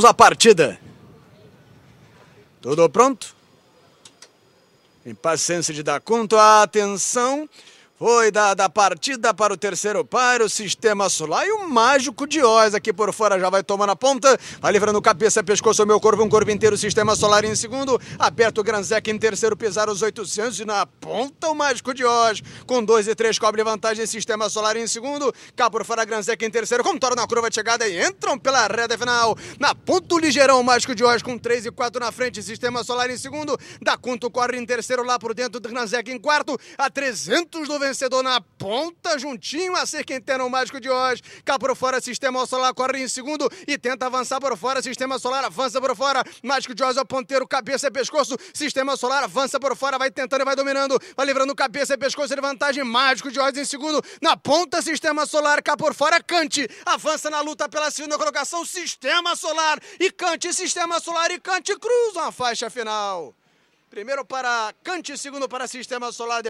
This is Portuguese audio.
Vamos à partida. Tudo pronto? Impaciência de dar conta. Atenção. Foi da, da partida para o terceiro par, o sistema solar e o mágico de Oz aqui por fora já vai tomando a ponta, vai livrando cabeça, pescoço, meu corpo, um corpo inteiro, sistema solar em segundo, aberto o Granzec em terceiro, pisar os 800 e na ponta o mágico de Oz, com dois e três cobre vantagem, sistema solar em segundo, cá por fora Granzec em terceiro, contorna na curva de chegada e entram pela reta final, na ponta o ligeirão, o mágico de Oz com três e quatro na frente, sistema solar em segundo, da Cunto corre em terceiro lá por dentro, do Granzec em quarto, a 390 vencedor na ponta, juntinho a ser quem tem o mágico de Oz. Cá por fora, sistema solar corre em segundo e tenta avançar por fora. Sistema solar avança por fora. Mágico de Oz é o ponteiro, cabeça e é pescoço. Sistema solar avança por fora, vai tentando e vai dominando. Vai livrando cabeça e pescoço de vantagem. Mágico de Oz em segundo. Na ponta, sistema solar. Cá por fora, Cante avança na luta pela segunda colocação. Sistema solar e Cante, sistema solar e Cante cruzam a faixa final. Primeiro para Cante, segundo para Sistema Solar.